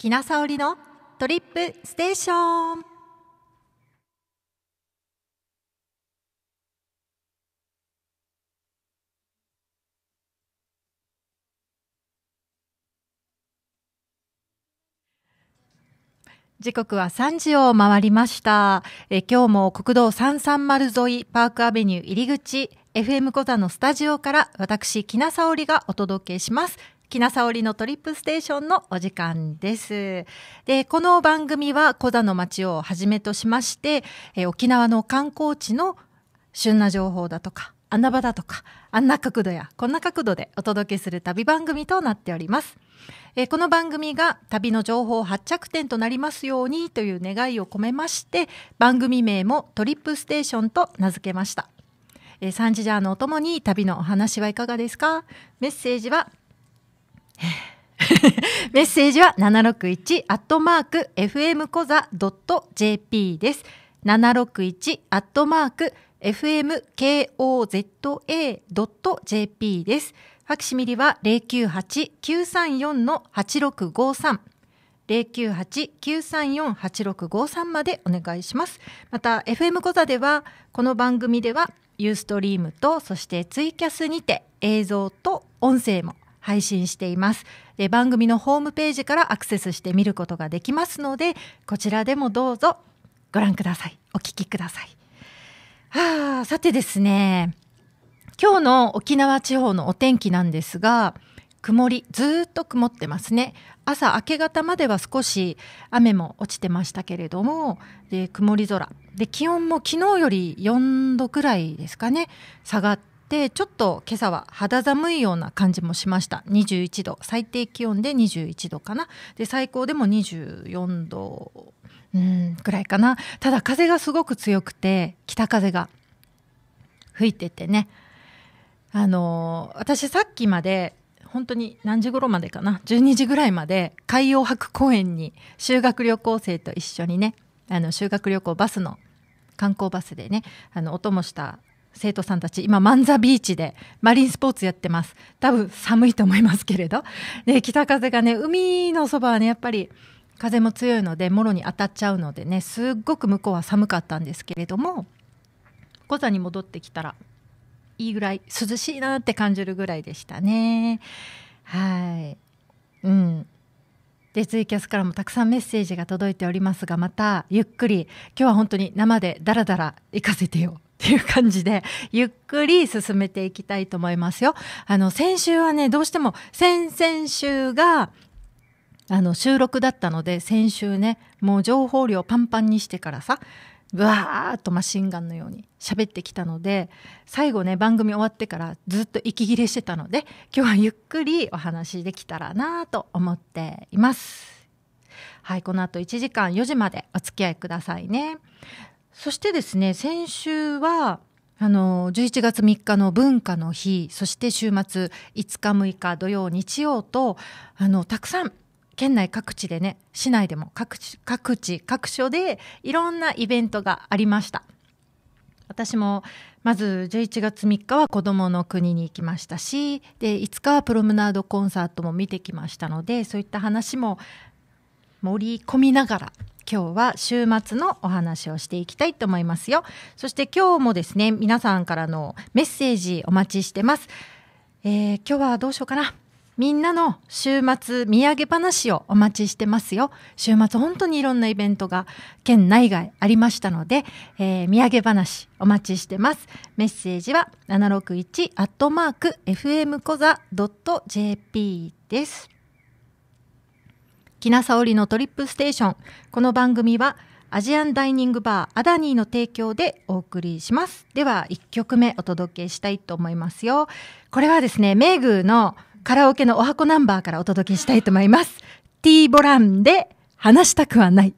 きなさおりのトリップステーション時刻は三時を回りました。え今日も国道三三丸沿いパークアベニュー入り口 FM 小座のスタジオから私、木さおりがお届けします。きなさおりのトリップステーションのお時間です。で、この番組は小田の街をはじめとしまして、え沖縄の観光地の旬な情報だとか、穴場だとか、あんな角度やこんな角度でお届けする旅番組となっております。えこの番組が旅の情報発着点となりますようにという願いを込めまして、番組名もトリップステーションと名付けました。えー、サンジジャーのおともに旅のお話はいかがですかメッセージは メッセージは761アットマーク FM コザ .jp です。761アットマーク fmkoza.jp です。ファクシミリは098934の8653。098-934-8653までお願いします。また、FM コザでは、この番組では、ユーストリームと、そしてツイキャスにて映像と音声も配信しています。え番組のホームページからアクセスして見ることができますのでこちらでもどうぞご覧くださいお聞きくださいはあさてですね今日の沖縄地方のお天気なんですが曇りずっと曇ってますね朝明け方までは少し雨も落ちてましたけれどもで曇り空で気温も昨日より4度くらいですかね下がっでちょっと今朝は肌寒いような感じもしました21度最低気温で21度かなで最高でも24度うんぐらいかなただ風がすごく強くて北風が吹いててねあのー、私さっきまで本当に何時頃までかな12時ぐらいまで海洋博公園に修学旅行生と一緒にねあの修学旅行バスの観光バスでねあのお供した生徒さんたち今マンザビーチでマリンスポーツやってます多分寒いと思いますけれど、ね、北風がね海のそばはねやっぱり風も強いのでもろに当たっちゃうのでねすっごく向こうは寒かったんですけれども五座に戻ってきたらいいぐらい涼しいなって感じるぐらいでしたねはいうんでツイキャスからもたくさんメッセージが届いておりますがまたゆっくり今日は本当に生でダラダラ行かせてよっていう感じで、ゆっくり進めていきたいと思いますよ。あの、先週はね、どうしても、先々週が、あの、収録だったので、先週ね、もう情報量パンパンにしてからさ、ブワーッとマシンガンのように喋ってきたので最後ね番組終わってからずっと息切れしてたので今日はゆっくりお話できたらなと思っていますはいこの後1時間4時までお付き合いくださいねそしてですね先週はあの11月3日の文化の日そして週末5日6日土曜日曜とあのたくさん県内各地でね市内でも各地各地各所でいろんなイベントがありました私もまず11月3日は子どもの国に行きましたしで5日はプロムナードコンサートも見てきましたのでそういった話も盛り込みながら今日は週末のお話をしていきたいと思いますよそして今日もですね皆さんからのメッセージお待ちしてます、えー、今日はどうしようかなみんなの週末土産話をお待ちしてますよ。週末本当にいろんなイベントが県内外ありましたので、えー、土産話お待ちしてます。メッセージは761アットマーク FM コザドット .jp です。きなさおりのトリップステーション。この番組はアジアンダイニングバーアダニーの提供でお送りします。では1曲目お届けしたいと思いますよ。これはですね、メーグの「カラオケのお箱ナンバーからお届けしたいと思います。T ボランで話したくはない。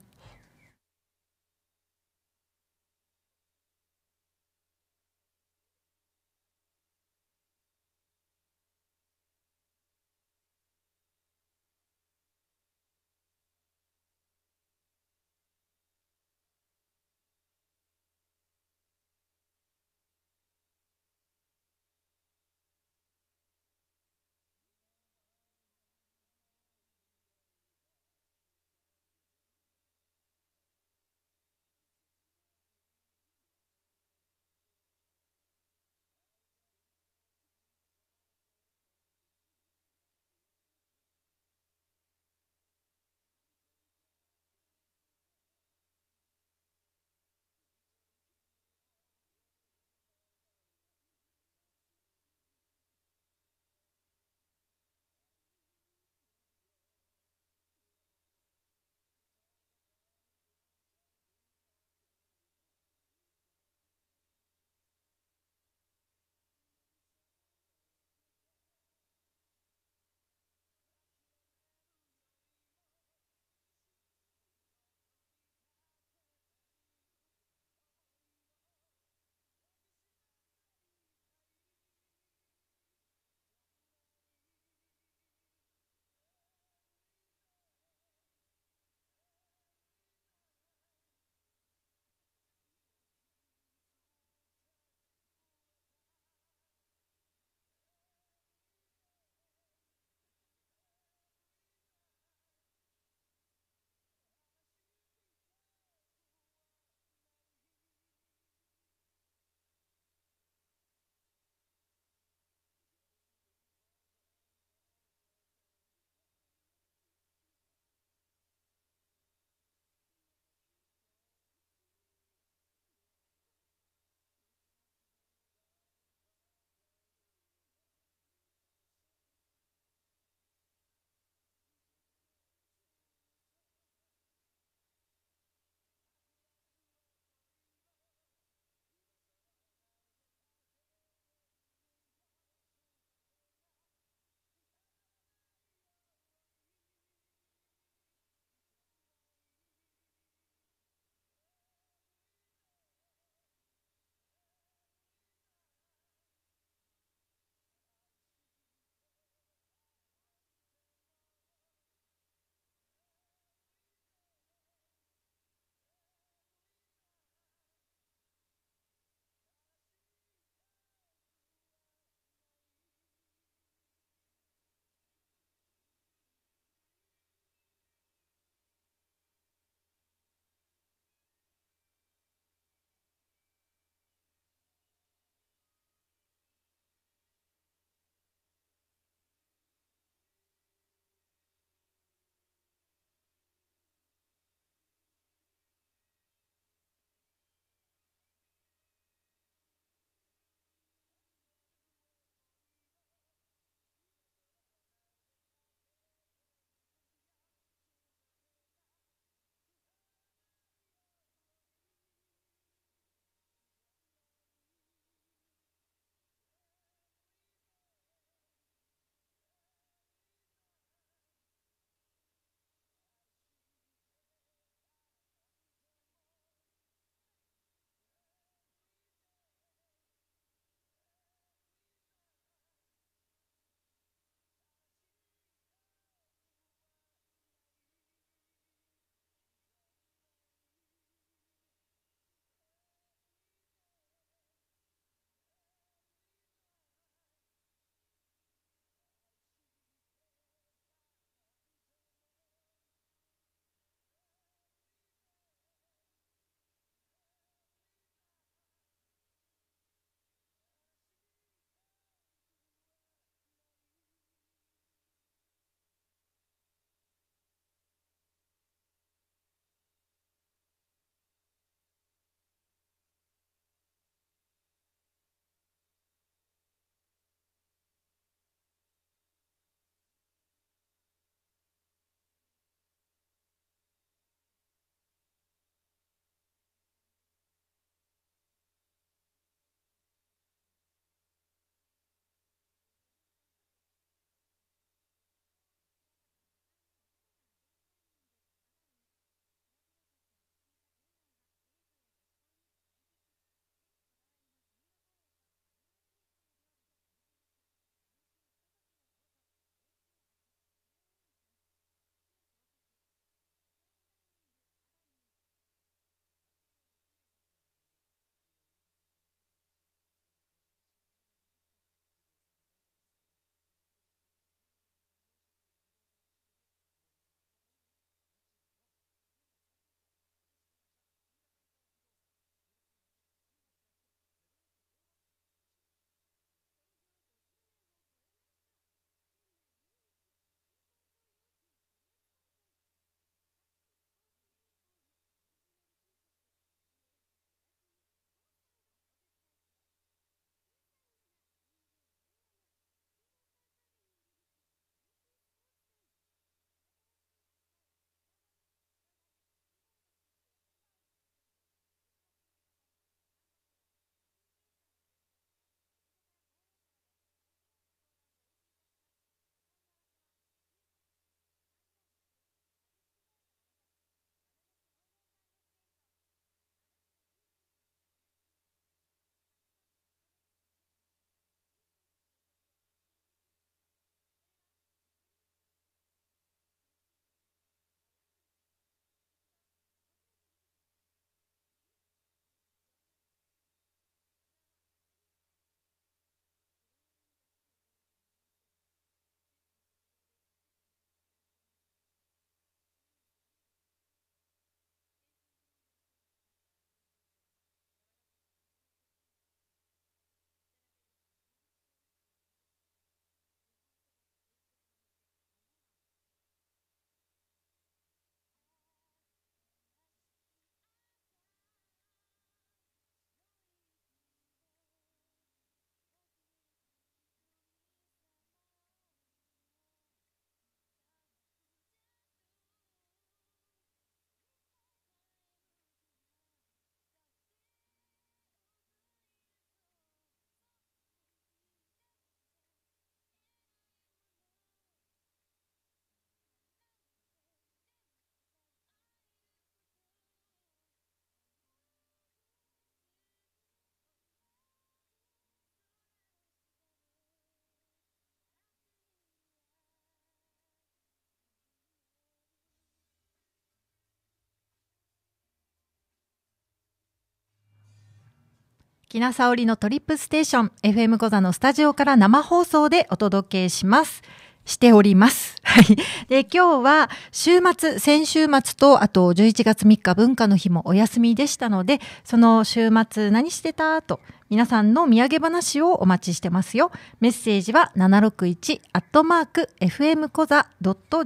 きなさおりのトリップステーション FM 小座のスタジオから生放送でお届けします。しております。で、今日は週末、先週末と、あと11月3日文化の日もお休みでしたので、その週末何してたと、皆さんの土産話をお待ちしてますよ。メッセージは761アットマーク FM コザ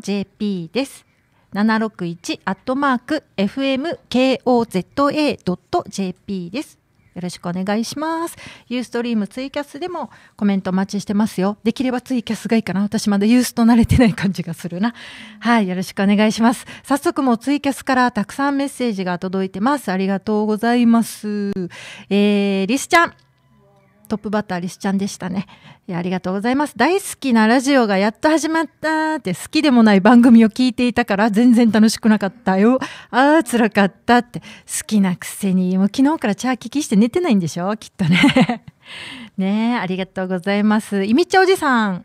.jp です。761アットマーク FMKOZA.jp です。よろしくお願いします。ユーストリームツイキャスでもコメントお待ちしてますよ。できればツイキャスがいいかな。私まだユースと慣れてない感じがするな。はい、よろしくお願いします。早速もうツイキャスからたくさんメッセージが届いてます。ありがとうございます。えー、リスちゃん。トップバッターリスちゃんでしたねいやありがとうございます大好きなラジオがやっと始まったって好きでもない番組を聞いていたから全然楽しくなかったよああ辛かったって好きなくせにもう昨日からチャー聞きして寝てないんでしょきっとね ねえありがとうございますいみちゃおじさん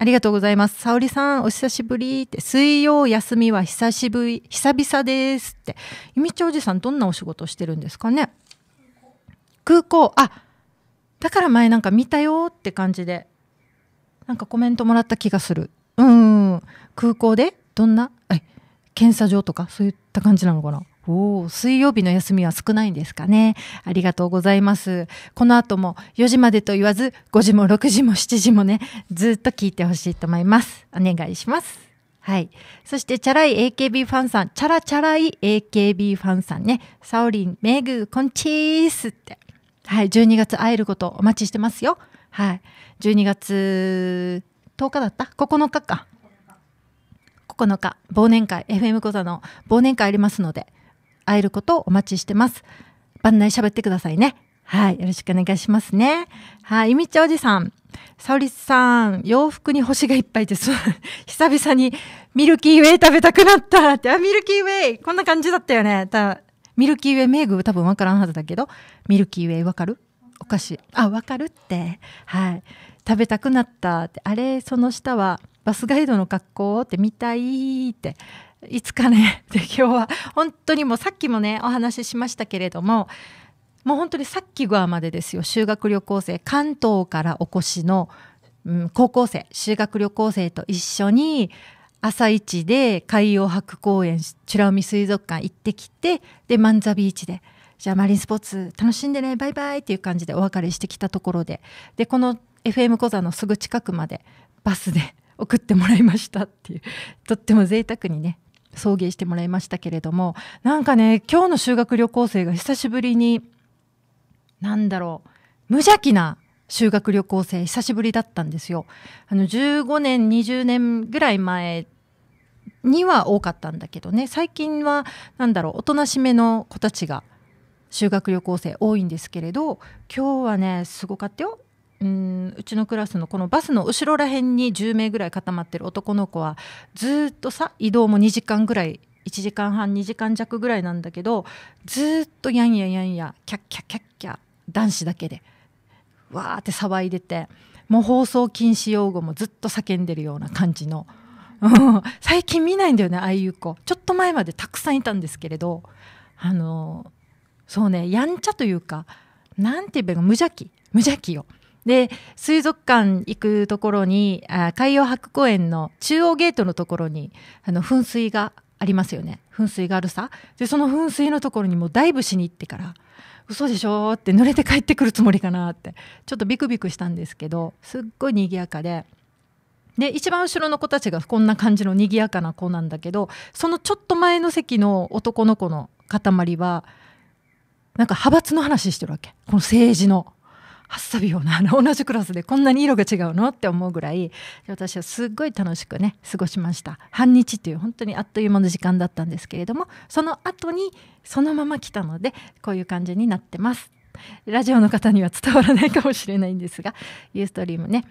ありがとうございます。沙織さん、お久しぶりって、水曜休みは久しぶり、久々ですって。ゆみちおじさん、どんなお仕事してるんですかね空港、あ、だから前なんか見たよって感じでなんかコメントもらった気がするうん空港でどんな検査場とかそういった感じなのかなおお、水曜日の休みは少ないんですかね。ありがとうございます。この後も4時までと言わず、5時も6時も7時もね、ずっと聞いてほしいと思います。お願いします。はい。そして、チャラい AKB ファンさん、チャラチャラい AKB ファンさんね、サオリン、メグ、コンチースって。はい、12月会えることお待ちしてますよ。はい、12月10日だった9日か。9日、忘年会、FM 講座の忘年会ありますので、会えることをお待ちしてます。番内喋ってくださいね。はい、よろしくお願いしますね。はい、いみちおじさん。さおりさん、洋服に星がいっぱいです。久々にミルキーウェイ食べたくなったって、あ、ミルキーウェイこんな感じだったよね。たミルキーウェイ名具多分分からんはずだけどミルキーウェイ分かるお菓子あ分かるってはい食べたくなったってあれその下はバスガイドの格好って見たいっていつかね で今日は本当にもうさっきもねお話ししましたけれどももう本当にさっきグアまでですよ修学旅行生関東からお越しの、うん、高校生修学旅行生と一緒に朝一で海洋博公園美ら海水族館行ってきてでマンザビーチでじゃあマリンスポーツ楽しんでねバイバイっていう感じでお別れしてきたところででこの FM 小座のすぐ近くまでバスで送ってもらいましたっていう とっても贅沢にね送迎してもらいましたけれどもなんかね今日の修学旅行生が久しぶりになんだろう無邪気な修学旅行生久しぶりだったんですよ。あの15年20年ぐらい前には多かったんだけどね最近は何だろうおとなしめの子たちが修学旅行生多いんですけれど今日はねすごかったよ。うんうちのクラスのこのバスの後ろらへんに10名ぐらい固まってる男の子はずっとさ移動も2時間ぐらい1時間半2時間弱ぐらいなんだけどずっとやんややんやキャッキャキャッキャ男子だけで。わーって騒いでてもう放送禁止用語もずっと叫んでるような感じの 最近見ないんだよねああいう子ちょっと前までたくさんいたんですけれどあのそうねやんちゃというかなんて言えば無邪気無邪気よで水族館行くところにあ海洋博公園の中央ゲートのところにあの噴水がありますよね噴水があるさでその噴水のところにもダイブしに行ってから嘘でしょって濡れて帰ってくるつもりかなってちょっとビクビクしたんですけどすっごい賑やかで。で一番後ろの子たちがこんな感じの賑やかな子なんだけどそのちょっと前の席の男の子の塊はなんか派閥の話してるわけこの政治のハッサビオの あの同じクラスでこんなに色が違うのって思うぐらい私はすっごい楽しくね過ごしました半日という本当にあっという間の時間だったんですけれどもその後にそのまま来たのでこういう感じになってますラジオの方には伝わらないかもしれないんですがユーストリームね、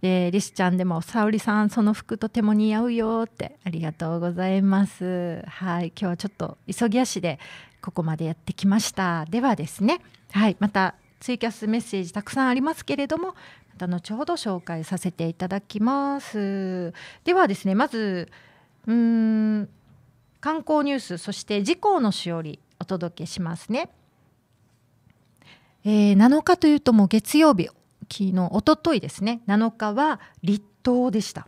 えー、リスちゃんでも「沙織さんその服とても似合うよ」ってありがとうございますはい今日はちょっと急ぎ足でここまでやってきましたではですねはいまたツイキャスメッセージたくさんありますけれどもまた後ほど紹介させていただきますではですねまずうん観光ニュースそして事項のしおりお届けしますね、えー、7日というともう月曜日昨日おとといですね7日は立冬でした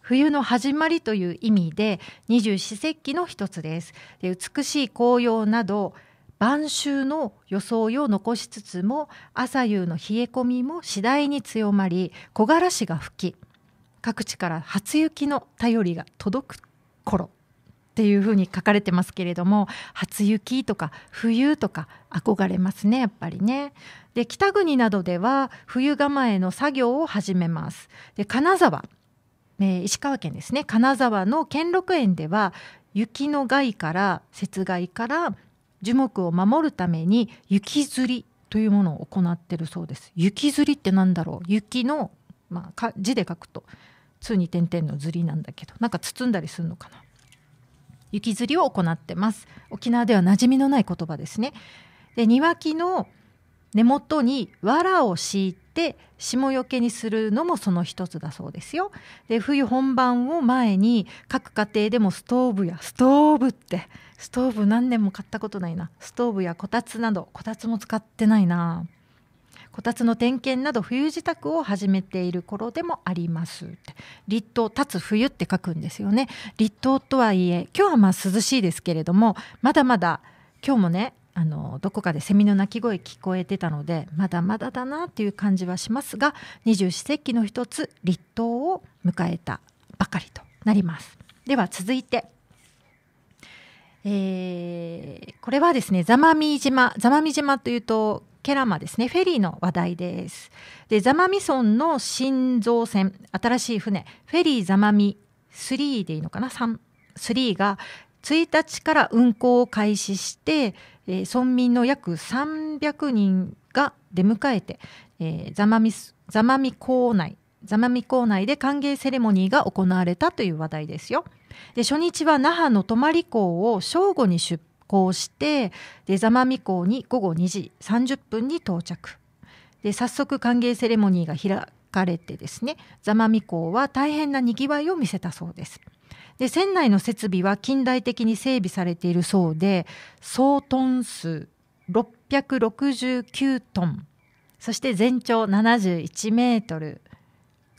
冬の始まりという意味で二十四節気の一つですで美しい紅葉など晩秋の装いを残しつつも朝夕の冷え込みも次第に強まり木枯らしが吹き各地から初雪の便りが届く頃っていうふうに書かれてますけれども初雪とか冬とか憧れますねやっぱりね。で北国などでは冬構えの作業を始めます。で金沢、えー、石川県ですね金沢の兼六園では雪の害から雪害から樹木を守るために雪吊りというものを行ってるそうです雪吊りって何だろう雪の、まあ、字で書くと通に点々の釣りなんだけどなんか包んだりするのかな雪吊りを行ってます沖縄では馴染みのない言葉ですねで庭木の根元に藁を敷いて霜よけにするのもその一つだそうですよで冬本番を前に各家庭でもストーブやストーブってストーブ何年も買ったことないなストーブやこたつなどこたつも使ってないなこたつの点検など冬支度を始めている頃でもあります立冬立つ冬って書くんですよね立冬とはいえ今日はまあ涼しいですけれどもまだまだ今日もねあのどこかでセミの鳴き声聞こえてたのでまだまだだなっていう感じはしますが二十四節気の一つ立冬を迎えたばかりとなりますでは続いてえー、これはですね座間味島座間味島というとケラマですねフェリーの話題ですで座間味村の新造船新しい船フェリー座間味3でいいのかな3が1日から運航を開始して、えー、村民の約300人が出迎えて、えー、座間味座間味港内座間味港内で歓迎セレモニーが行われたという話題ですよ。で初日は那覇の泊港を正午に出港してで座間味港に午後2時30分に到着で早速歓迎セレモニーが開かれてですね座間味港は大変なにぎわいを見せたそうです。で船内の設備は近代的に整備されているそうで総トン数669トンそして全長71メートル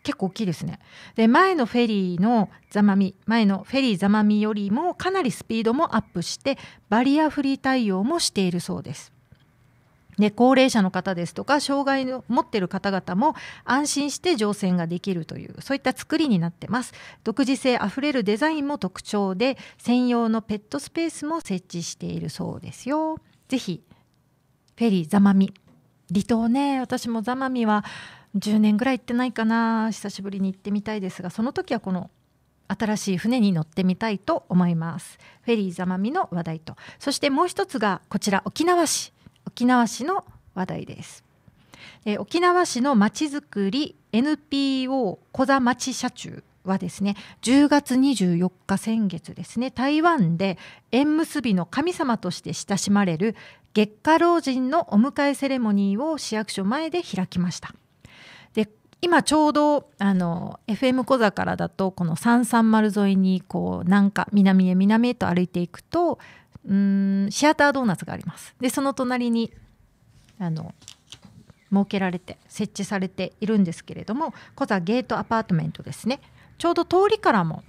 結構大きいですね。で前のフェリーのザマミ前のフェリーザマミよりもかなりスピードもアップしてバリアフリー対応もしているそうです。で高齢者の方ですとか障害を持っている方々も安心して乗船ができるというそういった作りになってます独自性あふれるデザインも特徴で専用のペットスペースも設置しているそうですよぜひフェリーザマミ離島ね私もザマミは10年ぐらい行ってないかな久しぶりに行ってみたいですがその時はこの新しい船に乗ってみたいと思いますフェリーざまみの話題とそしてもう一つがこちら沖縄市沖縄市の話題ですえ沖縄市のまちづくり NPO 小座町社中はですね10月24日先月ですね台湾で縁結びの神様として親しまれる月下老人のお迎えセレモニーを市役所前で開きました今ちょうどあの FM 小座からだとこの330沿いにこうなんか南へ南へと歩いていくとうんシアタードーナツがあります。でその隣にあの設けられて設置されているんですけれどもコザゲートアパートメントですねちょうど通りからも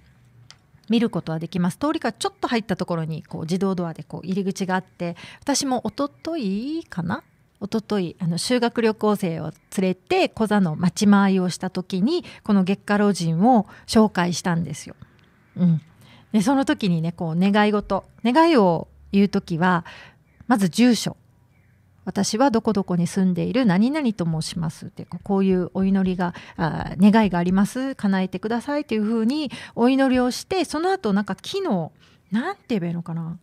見ることはできます通りからちょっと入ったところにこう自動ドアでこう入り口があって私もおとといかな一昨日あの修学旅行生を連れて小座の町回りをした時にこの月下老人を紹介したんですよ。うん、でその時にねこう願い事願いを言う時はまず住所私はどこどこに住んでいる何々と申しますってこういうお祈りが願いがあります叶えてくださいというふうにお祈りをしてその後なんか木の何て言えばいいのかな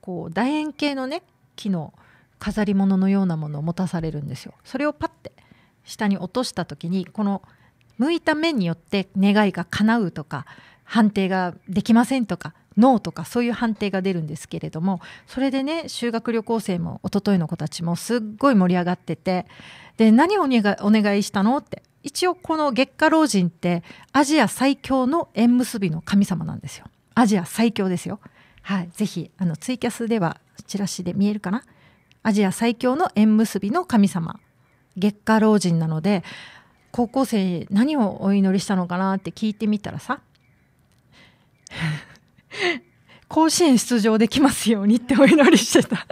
こう楕円形のね木の飾り物のようなものを持たされるんですよ。それをパッて下に落とした時にこの向いた面によって願いが叶うとか判定ができませんとかノーとかそういう判定が出るんですけれどもそれでね修学旅行生も一昨日の子たちもすっごい盛り上がっててで何をお願いしたのって一応この月下老人ってアジア最強の縁結びの神様なんですよアジア最強ですよはいぜひあのツイキャスではチラシで見えるかなアジア最強の縁結びの神様月下老人なので高校生に何をお祈りしたのかなって聞いてみたらさ 甲子園出場できますようにってお祈りしてた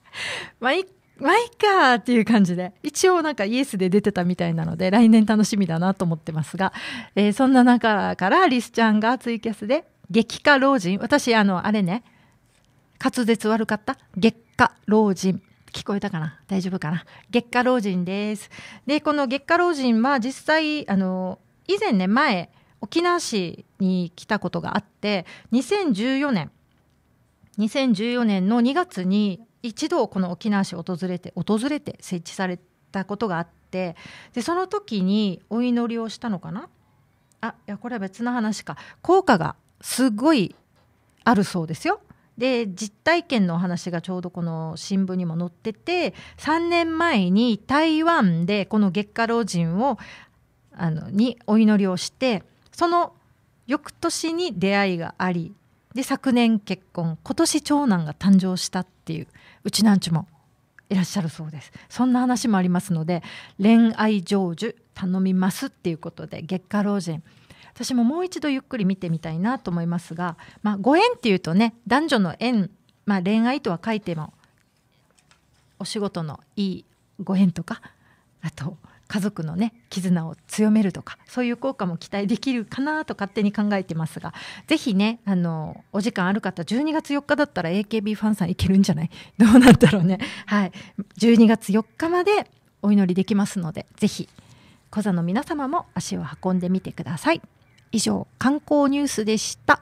まあいまあいっかっていう感じで一応なんかイエスで出てたみたいなので来年楽しみだなと思ってますが、えー、そんな中からリスちゃんがツイキャスで激化老人私あのあれね滑舌悪かった月下老人聞こえたかな大丈夫かな月下老人です。で、この月下老人は実際、あの、以前ね、前、沖縄市に来たことがあって、2014年、2014年の2月に一度この沖縄市を訪れて、訪れて設置されたことがあって、で、その時にお祈りをしたのかなあ、いや、これは別の話か。効果がすごいあるそうですよ。で実体験のお話がちょうどこの新聞にも載ってて3年前に台湾でこの月下老人をあのにお祈りをしてその翌年に出会いがありで昨年結婚今年長男が誕生したっていううちなんちもいらっしゃるそうですそんな話もありますので恋愛成就頼みますっていうことで月下老人私ももう一度ゆっくり見てみたいなと思いますが、まあ、ご縁っていうとね男女の縁、まあ、恋愛とは書いてもお仕事のいいご縁とかあと家族のね絆を強めるとかそういう効果も期待できるかなと勝手に考えてますが是非ねあのお時間ある方12月4日だったら AKB ファンさんいけるんじゃない どうなんだろうねはい12月4日までお祈りできますので是非小座の皆様も足を運んでみてください。以上観光ニュースでした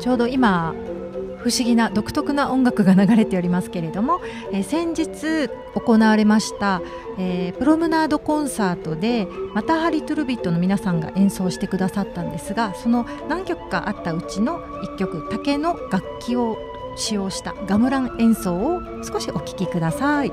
ちょうど今不思議な独特な音楽が流れておりますけれども、えー、先日行われました、えー、プロムナードコンサートでまたハリ・トゥルビットの皆さんが演奏してくださったんですがその何曲かあったうちの1曲竹の楽器を使用したガムラン演奏を少しお聴きください。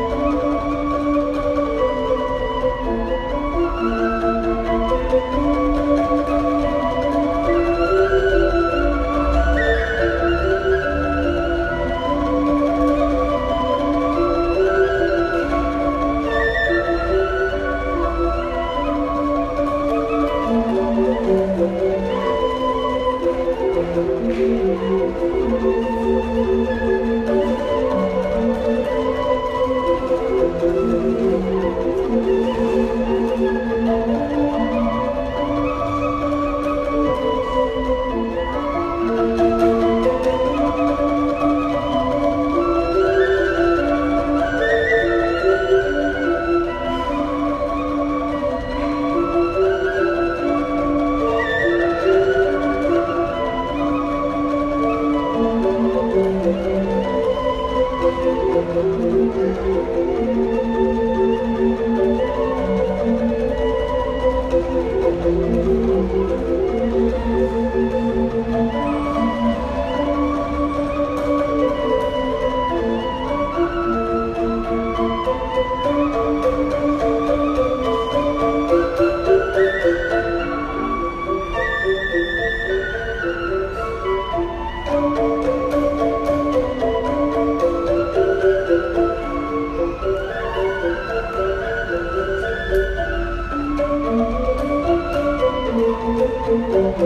Thank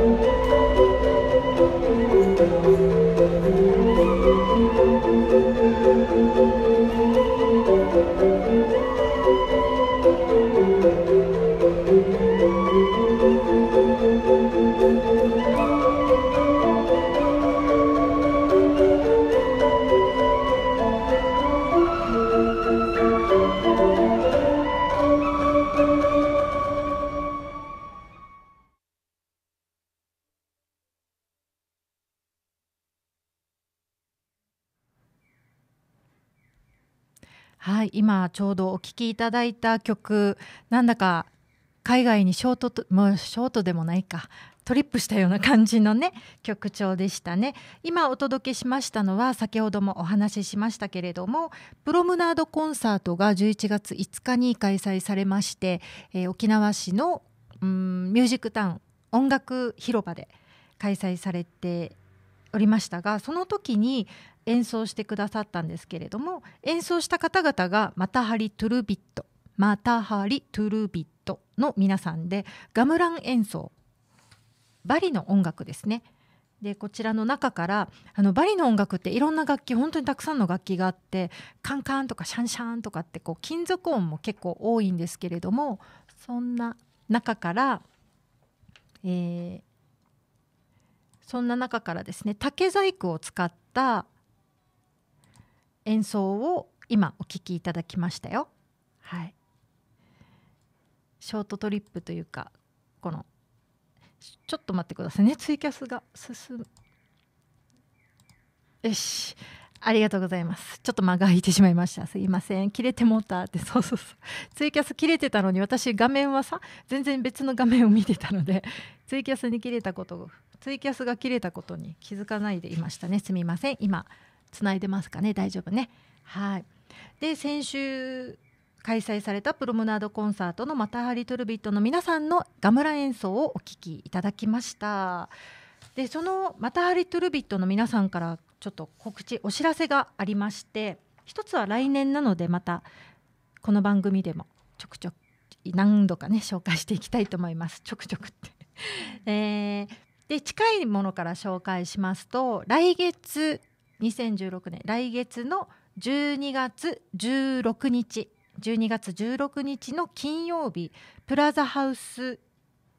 you. ちょうどお聴きいただいた曲なんだか海外にショートともうショートでもないかトリップしたような感じのね曲調でしたね今お届けしましたのは先ほどもお話ししましたけれどもプロムナードコンサートが11月5日に開催されまして、えー、沖縄市のうんミュージックタウン音楽広場で開催されておりましたがその時に演奏してくださったんですけれども演奏した方々がまたはりトゥルビットまたハりトゥルビットの皆さんでガムラン演奏バリの音楽ですねでこちらの中からあのバリの音楽っていろんな楽器本当にたくさんの楽器があってカンカンとかシャンシャンとかってこう金属音も結構多いんですけれどもそんな中から、えー、そんな中からですね竹細工を使った演奏を今お聴きいただきましたよ。はい、ショートトリップというかこのちょっと待ってくださいねツイキャスが進む。よしありがとうございます。ちょっと間が空いてしまいました。すいません。切れてもうたって、そうそうそう。ツイキャス切れてたのに、私画面はさ、全然別の画面を見てたので、ツイキャスに切れたことツイキャスが切れたことに気づかないでいましたねすみません今繋いでますかね大丈夫ねはいで先週開催されたプロムナードコンサートのマタハリトルビットの皆さんのガムラ演奏をお聴きいただきましたでそのマタハリトルビットの皆さんからちょっと告知お知らせがありまして一つは来年なのでまたこの番組でもちょくちょく何度かね紹介していきたいと思いますちょくちょくってえー、で近いものから紹介しますと来月2016年来月の12月16日12月16日の金曜日プラザハウス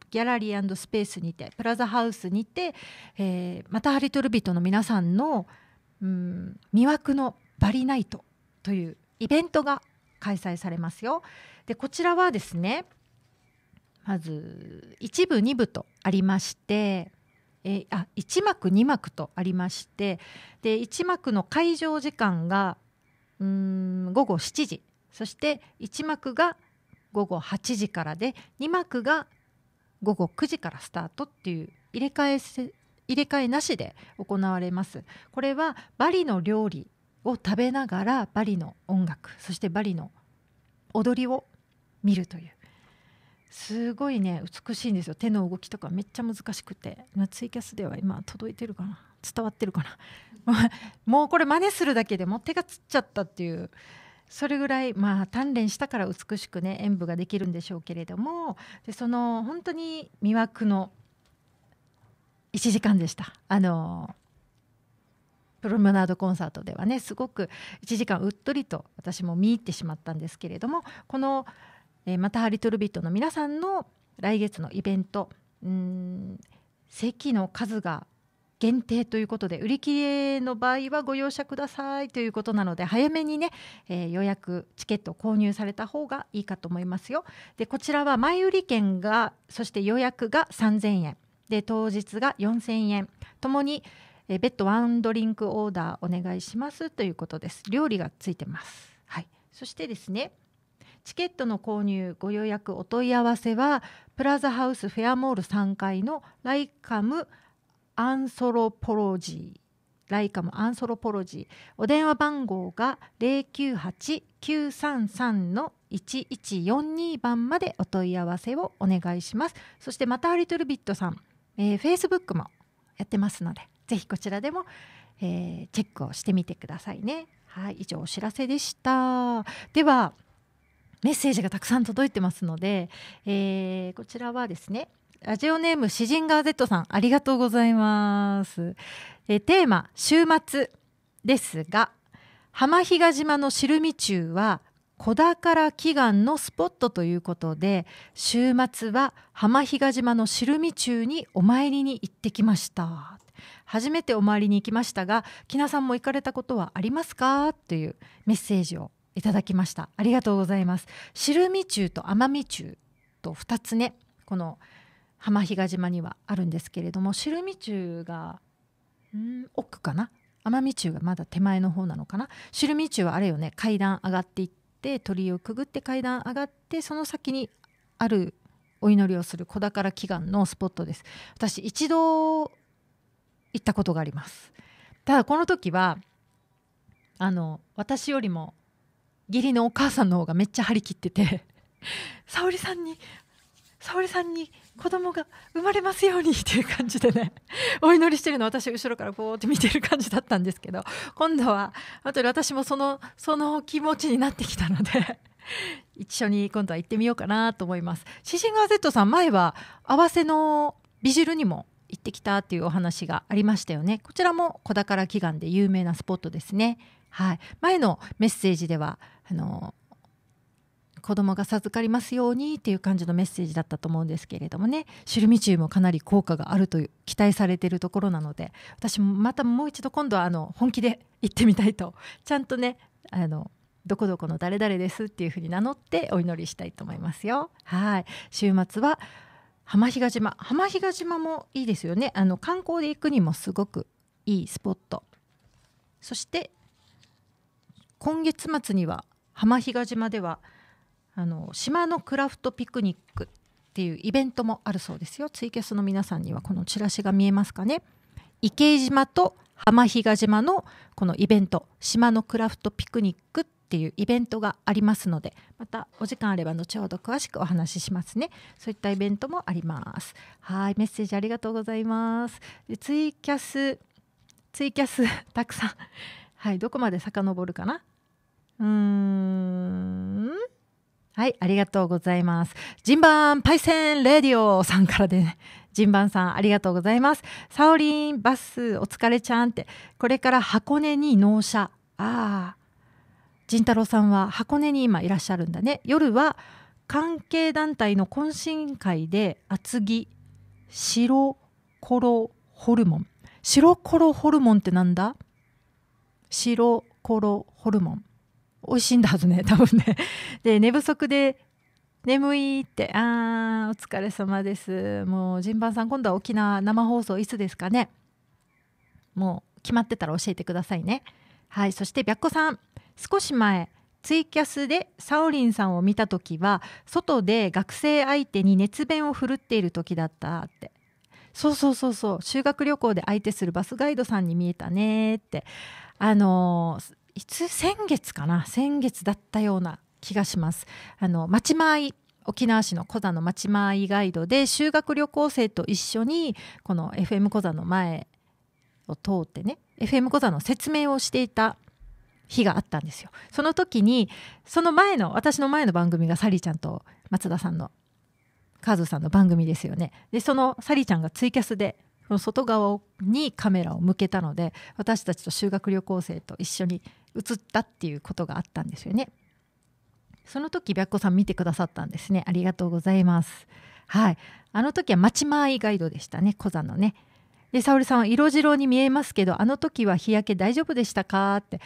ギャラリースペースにてプラザハウスにて、えー、またハリトルビットの皆さんの、うん、魅惑のバリナイトというイベントが開催されますよ。でこちらはですねまず1部2部とありましてえー、あ1幕2幕とありましてで1幕の会場時間がうん午後7時そして1幕が午後8時からで2幕が午後9時からスタートっていう入れ替え入れ替えなしで行われます。これはバリの料理を食べながらバリの音楽そしてバリの踊りを見るというすごいね美しいんですよ手の動きとかめっちゃ難しくてツイキャスでは今届いてるかな伝わってるかな もうこれ真似するだけでも手がつっちゃったっていうそれぐらいまあ鍛錬したから美しくね演舞ができるんでしょうけれどもでその本当に魅惑の1時間でした。あのプロムナードコンサートではねすごく1時間うっとりと私も見入ってしまったんですけれどもこの「えー、またハリトルビットの皆さんの来月のイベントうん席の数が限定ということで売り切れの場合はご容赦くださいということなので早めにね、えー、予約チケットを購入された方がいいかと思いますよ。でこちらは前売り券がそして予約が3000円で当日が4000円ともに、えー、別途ワンドリンクオーダーお願いしますということです。料理がついてます。はい、そしてですねチケットの購入ご予約お問い合わせはプラザハウスフェアモール3階のライカムアンソロポロジーライカムアンソロポロジーお電話番号が098933の1142番までお問い合わせをお願いしますそしてまたリトルビットさん、えー、Facebook もやってますのでぜひこちらでも、えー、チェックをしてみてくださいねはい以上お知らせでしたではメッセージがたくさん届いてますので、えー、こちらはですねラジオネーム詩人ガー Z さんありがとうございます。えテーマ「週末」ですが浜比嘉島のるみ中は小宝祈願のスポットということで週末は浜比嘉島のるみ中にお参りに行ってきました。初めてお参りに行きましたが、木なさんも行かれたことはありますかというメッセージをいただきましたありがとうございます汁味中と甘味中と2つねこの浜比嘉島にはあるんですけれども汁味中がん奥かな奄美中がまだ手前の方なのかな汁味中はあれよね階段上がっていって鳥居をくぐって階段上がってその先にあるお祈りをする小宝祈願のスポットです私一度行ったことがありますただこの時はあの私よりも義理のお母さんの方がめっちゃ張り切ってて 沙織さんに沙織さんに子供が生まれますようにっていう感じでね お祈りしてるの私後ろからこうって見てる感じだったんですけど今度は本当に私もそのその気持ちになってきたので 一緒に今度は行ってみようかなと思います。シシンガー Z さん前は合わせのビジルにも行ってきたっていうお話がありましたよね。こちらも小宝祈願で有名なスポットですね。はい、前のメッセージではあの子供が授かりますようにっていう感じのメッセージだったと思うんですけれどもねシルミチューもかなり効果があるという期待されてるところなので私もまたもう一度今度はあの本気で行ってみたいとちゃんとねあのどこどこの誰々ですっていうふうに名乗ってお祈りしたいと思いますよ。はい週末は浜比嘉島浜比嘉島もいいですよねあの観光で行くにもすごくいいスポットそして今月末には浜比嘉島ではあの島のクラフトピクニックっていうイベントもあるそうですよツイキャスの皆さんにはこのチラシが見えますかね池江島と浜比嘉島のこのイベント島のクラフトピクニックっていうイベントがありますのでまたお時間あれば後ほど詳しくお話ししますねそういったイベントもありますはいメッセージありがとうございますツイキャスツイキャスたくさんはいどこまで遡るかなはい、ありがとうございます。ジンバンパイセンレディオさんからでね。ジンバンさん、ありがとうございます。サオリン、バス、お疲れちゃんって、これから箱根に納車。ああ。仁太郎さんは箱根に今いらっしゃるんだね。夜は関係団体の懇親会で厚木、白コロホルモン。白コロホルモンってなんだ白コロホルモン。美味しいんだはずね 多分ねで寝不足で眠いってあーお疲れ様ですもう陣番さん今度は沖縄生放送いつですかねもう決まってたら教えてくださいねはいそして白子さん少し前ツイキャスでサオリンさんを見た時は外で学生相手に熱弁を振るっている時だったってそうそうそうそう修学旅行で相手するバスガイドさんに見えたねってあのー、いつ先月かな先月だったような気がします。あの町前沖縄市のコザの町前ガイドで修学旅行生と一緒にこの FM コザの前を通ってね FM コザの説明をしていた日があったんですよ。その時にその前の私の前の番組がサリーちゃんと松田さんのカーズさんの番組ですよね。でそのサリーちゃんがツイキャスでその外側にカメラを向けたので私たちと修学旅行生と一緒に写ったっていうことがあったんですよね。その時白子さん見てくださったんですねありがとうございます。はい、あの時は町回りガイドでしたね小座のね。で沙織さんは色白に見えますけどあの時は日焼け大丈夫でしたかって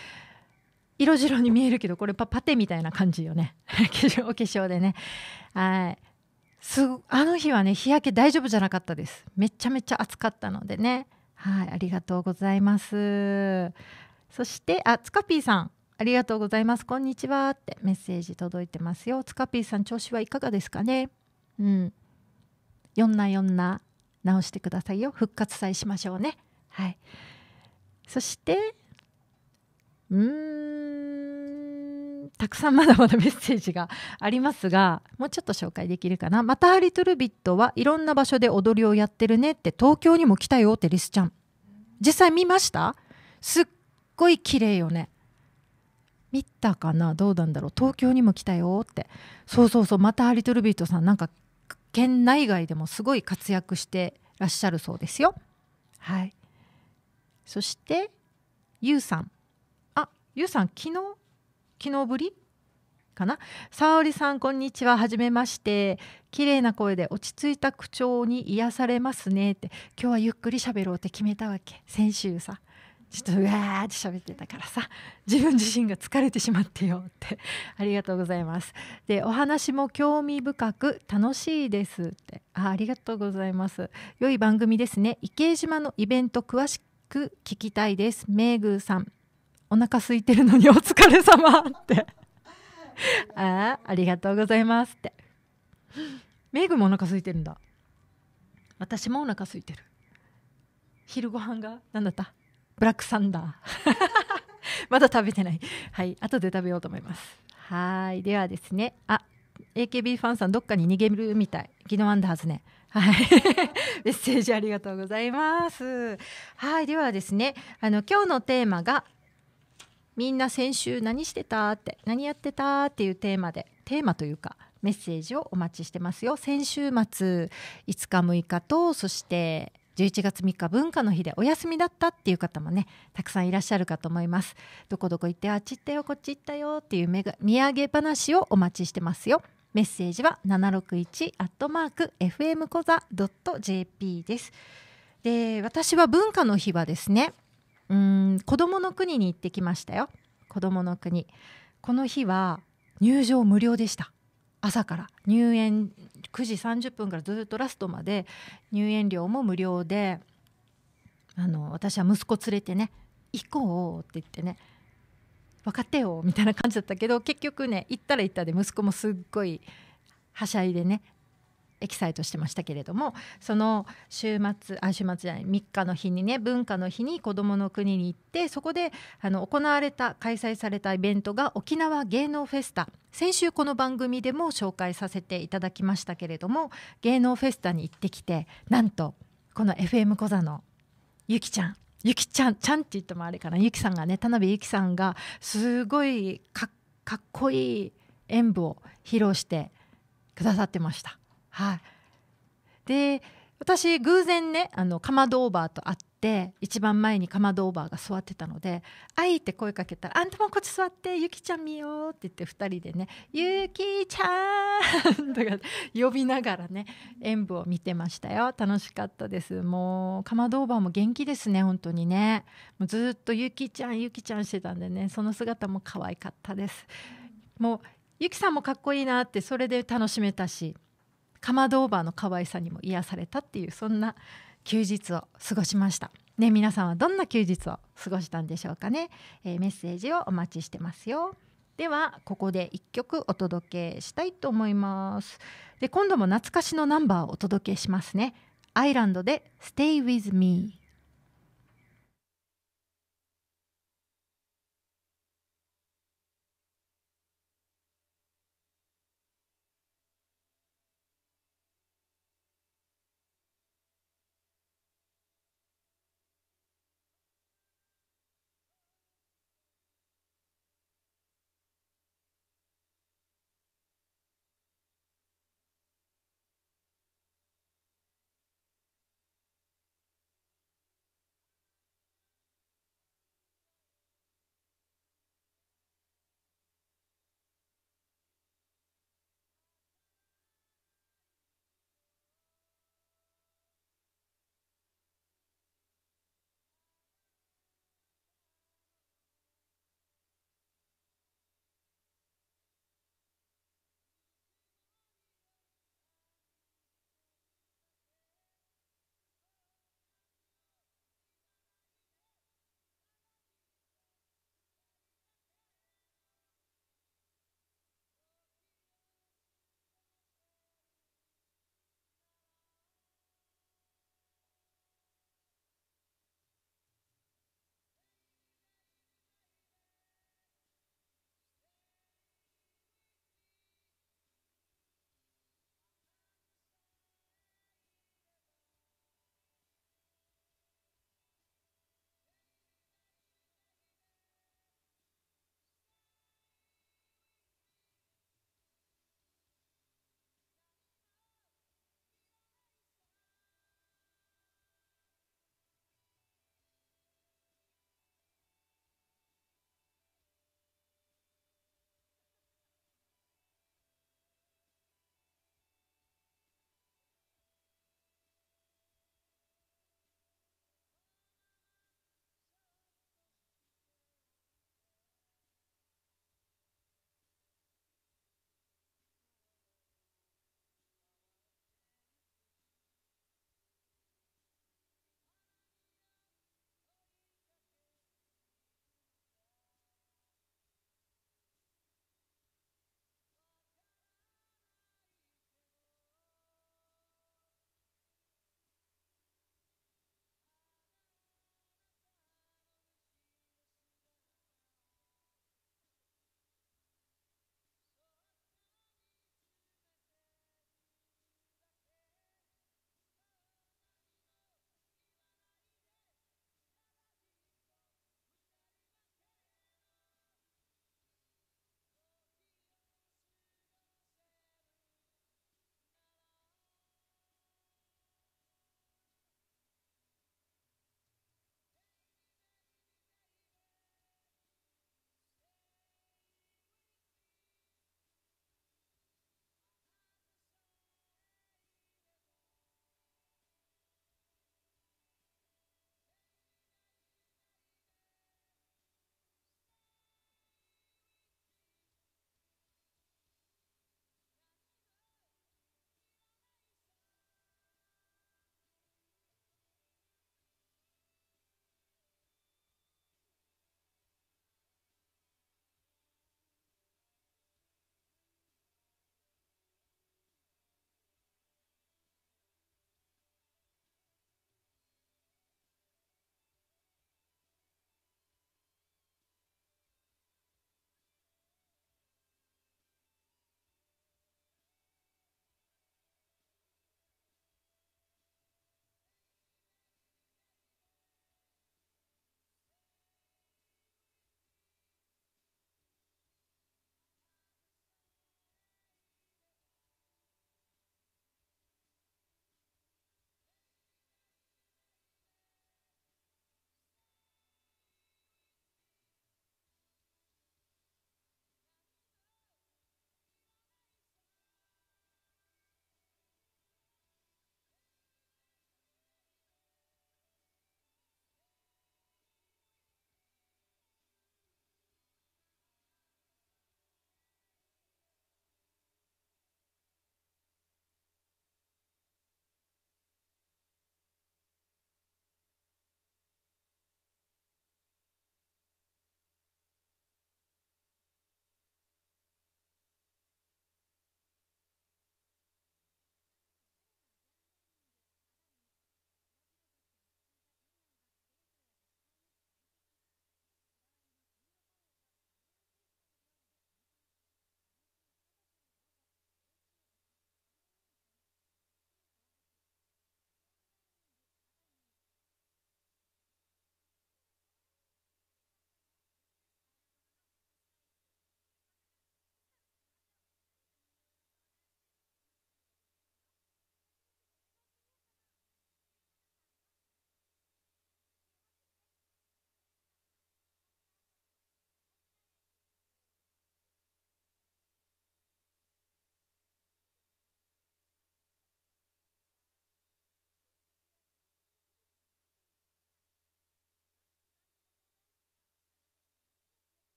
色白に見えるけどこれパパテみたいな感じよね お化粧でねはいすあの日はね日焼け大丈夫じゃなかったですめちゃめちゃ暑かったのでねはいありがとうございますそしてあつかぴーさんありがとうございますこんにちはってメッセージ届いてますよつかぴーさん調子はいかがですかねうん4な4な直してくださいよ復活祭しましょうねはいそしてうんたくさんまだまだメッセージがありますがもうちょっと紹介できるかなまたリトルビットはいろんな場所で踊りをやってるねって東京にも来たよってリスちゃん実際見ましたすっごい綺麗よね見たかなどうなんだろう東京にも来たよってそうそうそうまたリトルビットさんなんか県内外でもすごい活躍してらっしゃるそうですよはいそしてゆうさんあゆうさん昨日昨日ぶりかな沙織さんこんにちははじめまして綺麗な声で落ち着いた口調に癒されますねって今日はゆっくり喋ろうって決めたわけ先週さちょっとうわーって喋ってたからさ自分自身が疲れてしまってよってありがとうございますでお話も興味深く楽しいですってあありがとうございます良い番組ですね池江島のイベント詳しく聞きたいですメーグーさんお腹空いてるのにお疲れ様ってあありがとうございますってメグもお腹空いてるんだ私もお腹空いてる昼ご飯が何だったブラックサンダー まだ食べてないはい後で食べようと思いますはいではですねあ AKB ファンさんどっかに逃げるみたいギノワンダーズねはい、メッセージありがとうございます。はい、ではですね、あの今日のテーマがみんな先週何してたって何やってたっていうテーマでテーマというかメッセージをお待ちしてますよ先週末5日6日とそして11月3日文化の日でお休みだったっていう方もねたくさんいらっしゃるかと思いますどこどこ行ってあっち行ったよこっち行ったよっていうめが土産話をお待ちしてますよメッセージは761アットマーク FM コザ .jp ですで私は文化の日はですねうん子どもの国に行ってきましたよ子どもの国この日は入場無料でした朝から入園9時30分からずっとラストまで入園料も無料であの私は息子連れてね行こうって言ってね分かってよみたいな感じだったけど結局ね行ったら行ったで息子もすっごいはしゃいでねエキサイトしてましたけれどもその週末あ週末じゃない3日の日にね文化の日に子どもの国に行ってそこであの行われた開催されたイベントが沖縄芸能フェスタ先週この番組でも紹介させていただきましたけれども芸能フェスタに行ってきてなんとこの FM 小座のゆきちゃんゆきちゃんちゃんって言ってもあれかなゆきさんがね田辺ゆきさんがすごいかっこいい演舞を披露してくださってました。はい、で私偶然ねあのかまどオーバーと会って一番前にかまどオーバーが座ってたので「あい」って声かけたら「あんたもこっち座ってゆきちゃん見よう」って言って2人でね「ゆきちゃん」とか呼びながらね演舞を見てましたよ楽しかったですもうかまどオーバーも元気ですね本当にねもうずっと「ゆきちゃんゆきちゃん」してたんでねその姿も可愛かったですもうゆきさんもかっこいいなってそれで楽しめたしカマドオーバーの可愛さにも癒されたっていうそんな休日を過ごしました。ね、皆さんはどんな休日を過ごしたんでしょうかね、えー、メッセージをお待ちしてますよ。ではここで一曲お届けしたいと思います。で今度も懐かしのナンバーをお届けしますね。アイランドで Stay with me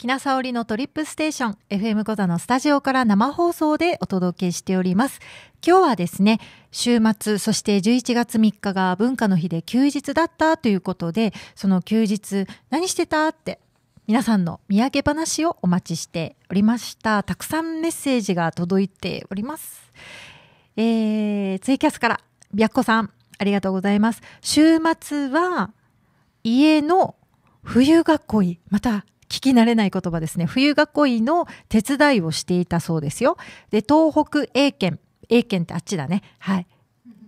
きなさおりのトリップステーション FM 小座のスタジオから生放送でお届けしております今日はですね週末そして11月3日が文化の日で休日だったということでその休日何してたって皆さんの見分け話をお待ちしておりましたたくさんメッセージが届いておりますえー、ツイキャスから白子さんありがとうございます週末は家の冬囲いまた聞き慣れない言葉ですね冬囲いの手伝いをしていたそうですよで東北 A 県 A 県ってあっちだねはい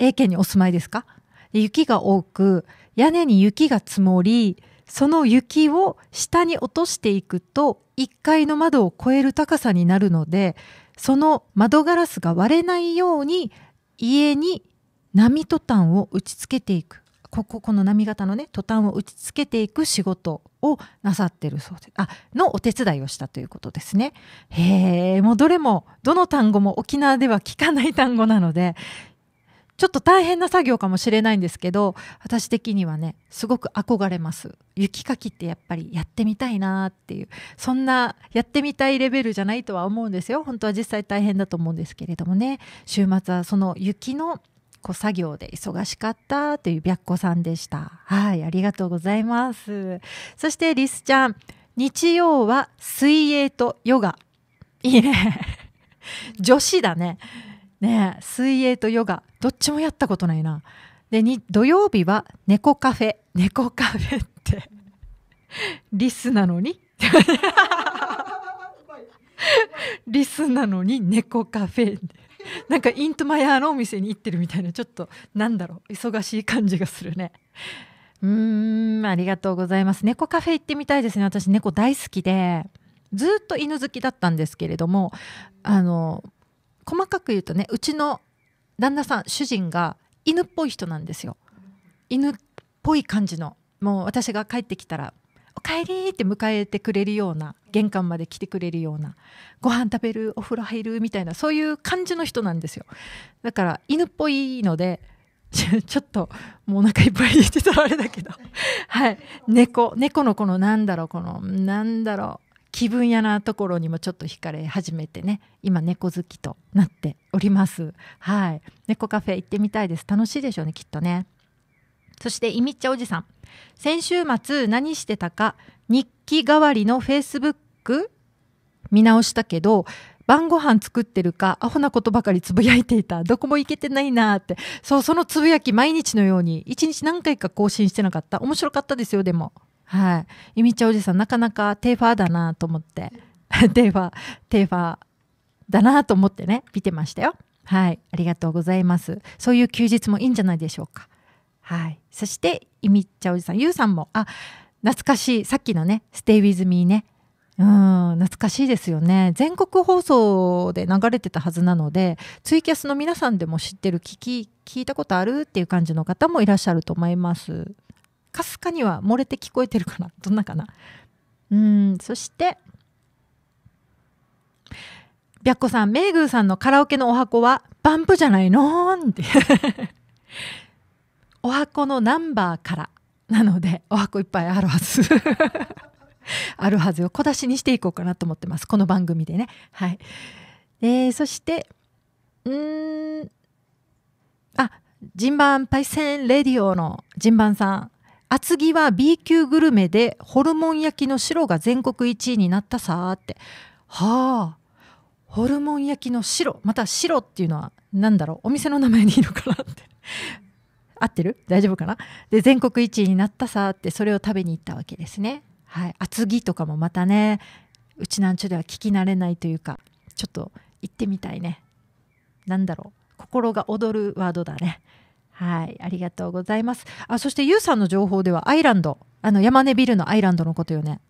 A 県にお住まいですか雪が多く屋根に雪が積もりその雪を下に落としていくと1階の窓を越える高さになるのでその窓ガラスが割れないように家に波トタンを打ち付けていくこここの波形のね途端を打ちつけていく仕事をなさってるそうであのお手伝いをしたということですね。へえもうどれもどの単語も沖縄では聞かない単語なのでちょっと大変な作業かもしれないんですけど私的にはねすごく憧れます雪かきってやっぱりやってみたいなっていうそんなやってみたいレベルじゃないとは思うんですよ本当は実際大変だと思うんですけれどもね週末はその雪のこう作業で忙しかったという白子さんでした。はい、ありがとうございます。そしてリスちゃん、日曜は水泳とヨガ。いいね。女子だね。ね水泳とヨガ。どっちもやったことないな。で、に土曜日は猫カフェ。猫カフェってリスなのに リスなのに猫カフェ。なんかイントマヤのお店に行ってるみたいなちょっとなんだろう忙しい感じがするねうんありがとうございます猫カフェ行ってみたいですね私猫大好きでずっと犬好きだったんですけれどもあの細かく言うとねうちの旦那さん主人が犬っぽい人なんですよ犬っぽい感じのもう私が帰ってきたら「おかえり」って迎えてくれるような玄関まで来てくれるようなご飯食べるお風呂入るみたいなそういう感じの人なんですよだから犬っぽいので ちょっともうお腹いっぱいにしてたらあれだけど はい猫猫のこのなんだろうこのなんだろう気分屋なところにもちょっと惹かれ始めてね今猫好きとなっておりますはい猫カフェ行ってみたいです楽しいでしょうねきっとねそしていみっちゃおじさん先週末何してたか日記代わりのフェイスブック見直したけど晩ご飯作ってるかアホなことばかりつぶやいていたどこも行けてないなってそうそのつぶやき毎日のように一日何回か更新してなかった面白かったですよでもはいいみちゃおじさんなかなかテーファーだなと思って テーファーテーファーだなと思ってね見てましたよはいありがとうございますそういう休日もいいんじゃないでしょうかはい、そしていみっちゃおじさんゆうさんもあ懐かしいさっきのね「ステイ・ウィズ・ミー」ね」うん懐かしいですよね全国放送で流れてたはずなのでツイキャスの皆さんでも知ってる聞き聞いたことあるっていう感じの方もいらっしゃると思いますかすかには漏れて聞こえてるかなどんなかなうんそして白子さん、メイグーさんのカラオケのお箱はバンプじゃないのって。お箱のナンバーからなのでお箱いっぱいあるはず あるはずを小出しにしていこうかなと思ってますこの番組でねはい、えー、そしてうんあ人番パイセンレディオの人番さん厚木は B 級グルメでホルモン焼きの白が全国1位になったさーってはあホルモン焼きの白また白っていうのは何だろうお店の名前にいるからって合ってる大丈夫かなで全国一位になったさってそれを食べに行ったわけですね。はい、厚木とかもまたねうちなんちょでは聞き慣れないというかちょっと行ってみたいね。なんだろう心が躍るワードだね。はい、ありがとうございます。あ、そしてゆうさんの情報ではアイランド、あの山根ビルのアイランドのことよね。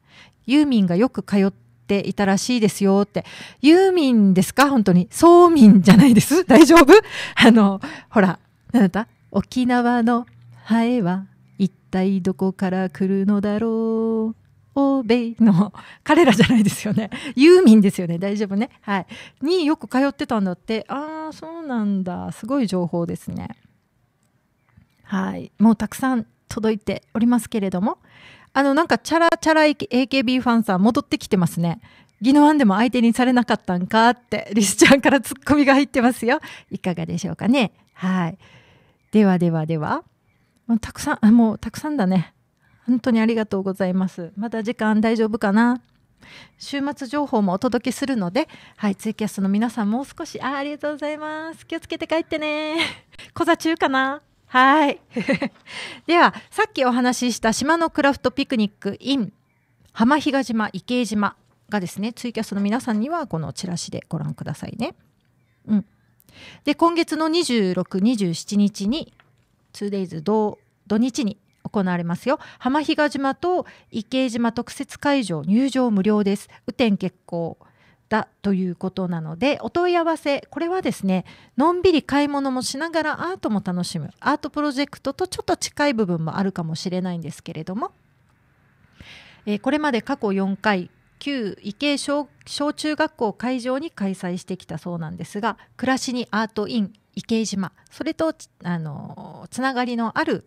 ユーミンがよく通っていたらしいですよって。ユーミンですか本当に。ソーミンじゃないです。大丈夫 あの、ほら、なんだった沖縄のハエは一体どこから来るのだろう欧米の 彼らじゃないですよね ユーミンですよね大丈夫ねはいによく通ってたんだってああそうなんだすごい情報ですねはいもうたくさん届いておりますけれどもあのなんかチャラチャラ AKB ファンさん戻ってきてますね宜野湾でも相手にされなかったんかってリスちゃんからツッコミが入ってますよいかがでしょうかねはいではではではもうたくさんもうたくさんだね本当にありがとうございますまだ時間大丈夫かな週末情報もお届けするので、はい、ツイキャスの皆さんもう少しあありがとうございます気をつけて帰ってね小座中かなはい ではさっきお話しした島のクラフトピクニック in 浜比嘉島池江島がですねツイキャスの皆さんにはこのチラシでご覧くださいね。うんで今月の2627日に 2days 土日に行われますよ浜比嘉島と池江島特設会場入場無料です雨天決行だということなのでお問い合わせこれはですねのんびり買い物もしながらアートも楽しむアートプロジェクトとちょっと近い部分もあるかもしれないんですけれども、えー、これまで過去4回旧池小小中学校会場に開催してきたそうなんですが暮らしにアートイン池江島それとあのつながりのある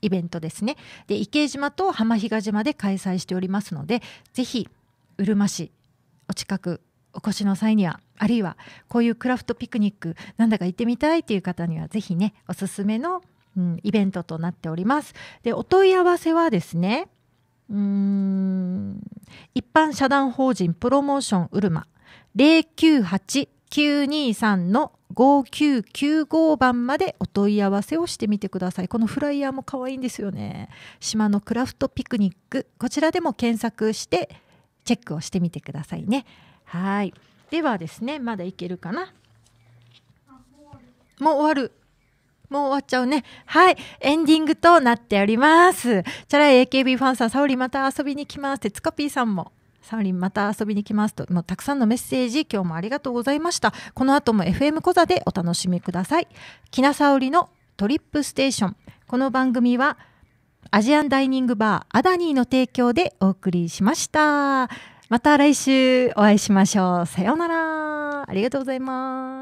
イベントですねで池江島と浜比嘉島で開催しておりますのでぜひうるま市お近くお越しの際にはあるいはこういうクラフトピクニックなんだか行ってみたいという方にはぜひねおすすめの、うん、イベントとなっておりますでお問い合わせはですねうん一般社団法人プロモーションうるま098923の5995番までお問い合わせをしてみてくださいこのフライヤーも可愛いんですよね島のクラフトピクニックこちらでも検索してチェックをしてみてくださいねはいではですねまだいけるかなもう終わるもう終わっちゃうね。はい。エンディングとなっております。チャラい AKB ファンさん、サオリまた遊びに来ます。てつかぴーさんも。サオリンまた遊びに来ますと、もうたくさんのメッセージ、今日もありがとうございました。この後も FM 講座でお楽しみください。きなさおりのトリップステーション。この番組は、アジアンダイニングバーアダニーの提供でお送りしました。また来週お会いしましょう。さようなら。ありがとうございます。